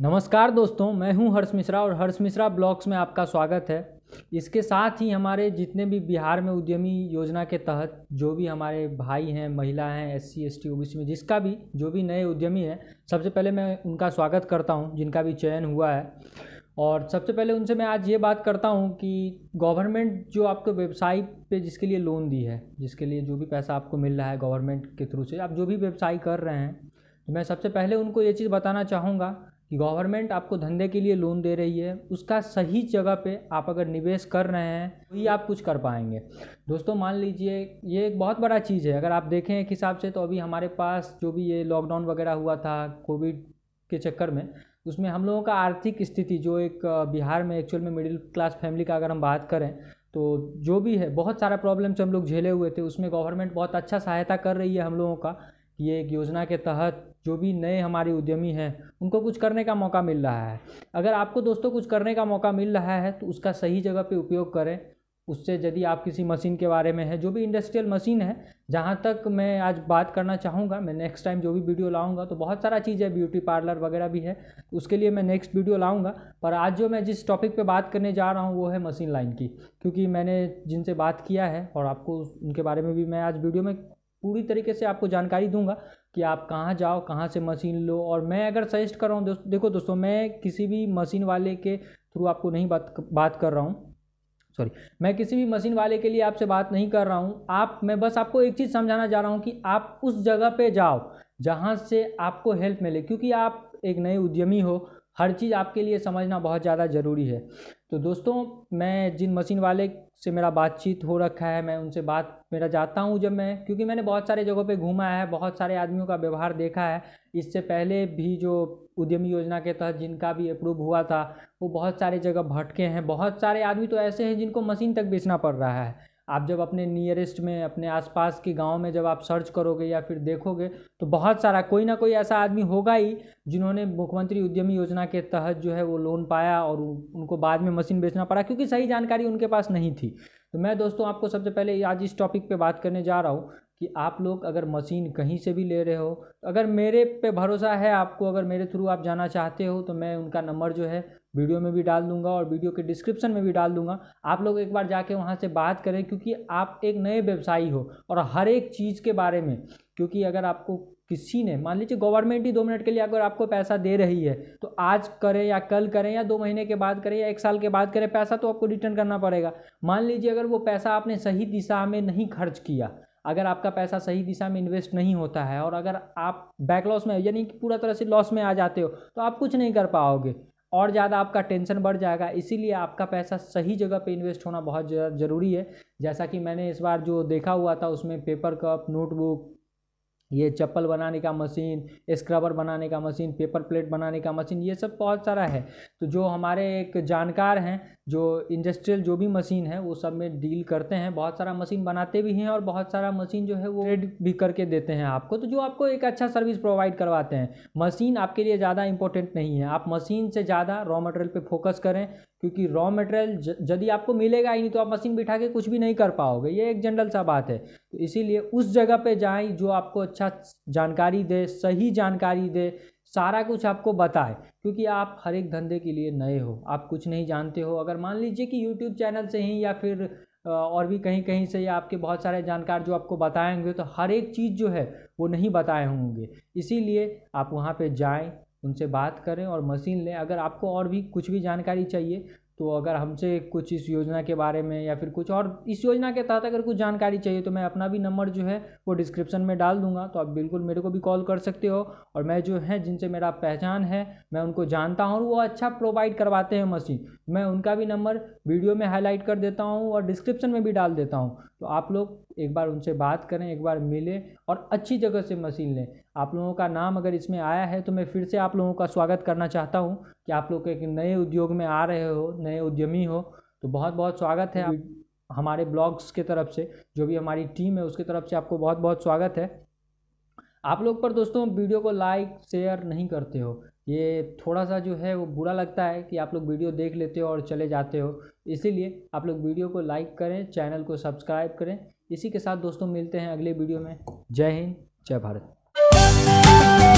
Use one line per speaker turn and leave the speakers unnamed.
नमस्कार दोस्तों मैं हूं हर्ष मिश्रा और हर्ष मिश्रा ब्लॉग्स में आपका स्वागत है इसके साथ ही हमारे जितने भी बिहार में उद्यमी योजना के तहत जो भी हमारे भाई हैं महिला हैं एस सी एस टी में जिसका भी जो भी नए उद्यमी हैं सबसे पहले मैं उनका स्वागत करता हूं जिनका भी चयन हुआ है और सबसे पहले उनसे मैं आज ये बात करता हूँ कि गवर्नमेंट जो आपको वेबसाइट पे जिसके लिए लोन दी है जिसके लिए जो भी पैसा आपको मिल रहा है गवर्नमेंट के थ्रू से आप जो भी व्यवसाय कर रहे हैं तो मैं सबसे पहले उनको ये चीज़ बताना चाहूँगा गवर्नमेंट आपको धंधे के लिए लोन दे रही है उसका सही जगह पे आप अगर निवेश कर रहे हैं तो ही आप कुछ कर पाएंगे दोस्तों मान लीजिए ये एक बहुत बड़ा चीज़ है अगर आप देखें एक हिसाब से तो अभी हमारे पास जो भी ये लॉकडाउन वगैरह हुआ था कोविड के चक्कर में उसमें हम लोगों का आर्थिक स्थिति जो एक बिहार में एक्चुअल में मिडिल क्लास फैमिली का अगर हम बात करें तो जो भी है बहुत सारा प्रॉब्लम्स हम लोग झेले हुए थे उसमें गवर्नमेंट बहुत अच्छा सहायता कर रही है हम लोगों का ये एक योजना के तहत जो भी नए हमारे उद्यमी हैं उनको कुछ करने का मौका मिल रहा है अगर आपको दोस्तों कुछ करने का मौका मिल रहा है तो उसका सही जगह पे उपयोग करें उससे यदि आप किसी मशीन के बारे में है जो भी इंडस्ट्रियल मशीन है जहाँ तक मैं आज बात करना चाहूँगा मैं नेक्स्ट टाइम जो भी वीडियो लाऊँगा तो बहुत सारा चीज़ है ब्यूटी पार्लर वगैरह भी है उसके लिए मैं नेक्स्ट वीडियो लाऊँगा पर आज जो मैं जिस टॉपिक पे बात करने जा रहा हूँ वो है मशीन लाइन की क्योंकि मैंने जिनसे बात किया है और आपको उनके बारे में भी मैं आज वीडियो में पूरी तरीके से आपको जानकारी दूंगा कि आप कहाँ जाओ कहाँ से मशीन लो और मैं अगर सजेस्ट कर रहा हूँ दोस्त देखो दोस्तों मैं किसी भी मशीन वाले के थ्रू आपको नहीं बात बात कर रहा हूँ सॉरी मैं किसी भी मशीन वाले के लिए आपसे बात नहीं कर रहा हूँ आप मैं बस आपको एक चीज़ समझाना जा रहा हूँ कि आप उस जगह पर जाओ जहाँ से आपको हेल्प मिले क्योंकि आप एक नए उद्यमी हो हर चीज़ आपके लिए समझना बहुत ज़्यादा ज़रूरी है तो दोस्तों मैं जिन मशीन वाले से मेरा बातचीत हो रखा है मैं उनसे बात मेरा जाता हूँ जब मैं क्योंकि मैंने बहुत सारे जगहों पे घूमा है बहुत सारे आदमियों का व्यवहार देखा है इससे पहले भी जो उद्यमी योजना के तहत जिनका भी अप्रूव हुआ था वो बहुत सारे जगह भटके हैं बहुत सारे आदमी तो ऐसे हैं जिनको मशीन तक बेचना पड़ रहा है आप जब अपने नियरेस्ट में अपने आसपास के गांव में जब आप सर्च करोगे या फिर देखोगे तो बहुत सारा कोई ना कोई ऐसा आदमी होगा ही जिन्होंने मुख्यमंत्री उद्यमी योजना के तहत जो है वो लोन पाया और उनको बाद में मशीन बेचना पड़ा क्योंकि सही जानकारी उनके पास नहीं थी तो मैं दोस्तों आपको सबसे पहले आज इस टॉपिक पर बात करने जा रहा हूँ कि आप लोग अगर मशीन कहीं से भी ले रहे हो अगर मेरे पे भरोसा है आपको अगर मेरे थ्रू आप जाना चाहते हो तो मैं उनका नंबर जो है वीडियो में भी डाल दूंगा और वीडियो के डिस्क्रिप्शन में भी डाल दूंगा आप लोग एक बार जाके वहाँ से बात करें क्योंकि आप एक नए व्यवसायी हो और हर एक चीज़ के बारे में क्योंकि अगर आपको किसी ने मान लीजिए गवर्नमेंट ही दो मिनट के लिए अगर आपको पैसा दे रही है तो आज करें या कल करें या दो महीने के बाद करें या एक साल के बाद करें पैसा तो आपको रिटर्न करना पड़ेगा मान लीजिए अगर वो पैसा आपने सही दिशा में नहीं खर्च किया अगर आपका पैसा सही दिशा में इन्वेस्ट नहीं होता है और अगर आप बैक लॉस में यानी कि पूरा तरह से लॉस में आ जाते हो तो आप कुछ नहीं कर पाओगे और ज़्यादा आपका टेंशन बढ़ जाएगा इसीलिए आपका पैसा सही जगह पे इन्वेस्ट होना बहुत ज़रूरी है जैसा कि मैंने इस बार जो देखा हुआ था उसमें पेपर कप नोटबुक ये चप्पल बनाने का मशीन स्क्रबर बनाने का मशीन पेपर प्लेट बनाने का मशीन ये सब बहुत सारा है तो जो हमारे एक जानकार हैं जो इंडस्ट्रियल जो भी मशीन है वो सब में डील करते हैं बहुत सारा मशीन बनाते भी हैं और बहुत सारा मशीन जो है वो ट्रेड भी करके देते हैं आपको तो जो आपको एक अच्छा सर्विस प्रोवाइड करवाते हैं मशीन आपके लिए ज़्यादा इंपॉर्टेंट नहीं है आप मशीन से ज़्यादा रॉ मटेरियल पर फोकस करें क्योंकि रॉ मटेरियल यदि आपको मिलेगा ही नहीं तो आप मशीन बिठा के कुछ भी नहीं कर पाओगे ये एक जनरल सा बात है तो इसीलिए उस जगह पर जाएँ जो आपको अच्छा जानकारी दे सही जानकारी दे सारा कुछ आपको बताए क्योंकि आप हर एक धंधे के लिए नए हो आप कुछ नहीं जानते हो अगर मान लीजिए कि यूट्यूब चैनल से ही या फिर और भी कहीं कहीं से या आपके बहुत सारे जानकार जो आपको बताए होंगे तो हर एक चीज़ जो है वो नहीं बताए होंगे इसीलिए आप वहाँ पर जाएँ उनसे बात करें और मशीन लें अगर आपको और भी कुछ भी जानकारी चाहिए तो अगर हमसे कुछ इस योजना के बारे में या फिर कुछ और इस योजना के तहत अगर कुछ जानकारी चाहिए तो मैं अपना भी नंबर जो है वो डिस्क्रिप्शन में डाल दूंगा तो आप बिल्कुल मेरे को भी कॉल कर सकते हो और मैं जो है जिनसे मेरा पहचान है मैं उनको जानता हूँ वो अच्छा प्रोवाइड करवाते हैं मशीन मैं उनका भी नंबर वीडियो में हाईलाइट कर देता हूँ और डिस्क्रिप्शन में भी डाल देता हूँ तो आप लोग एक बार उनसे बात करें एक बार मिलें और अच्छी जगह से मशीन लें आप लोगों का नाम अगर इसमें आया है तो मैं फिर से आप लोगों का स्वागत करना चाहता हूँ कि आप लोग एक नए उद्योग में आ रहे हो नए उद्यमी हो तो बहुत बहुत स्वागत है हमारे ब्लॉग्स के तरफ से जो भी हमारी टीम है उसके तरफ से आपको बहुत बहुत स्वागत है आप लोग पर दोस्तों वीडियो को लाइक शेयर नहीं करते हो ये थोड़ा सा जो है वो बुरा लगता है कि आप लोग वीडियो देख लेते हो और चले जाते हो इसीलिए आप लोग वीडियो को लाइक करें चैनल को सब्सक्राइब करें इसी के साथ दोस्तों मिलते हैं अगले वीडियो में जय हिंद जय भारत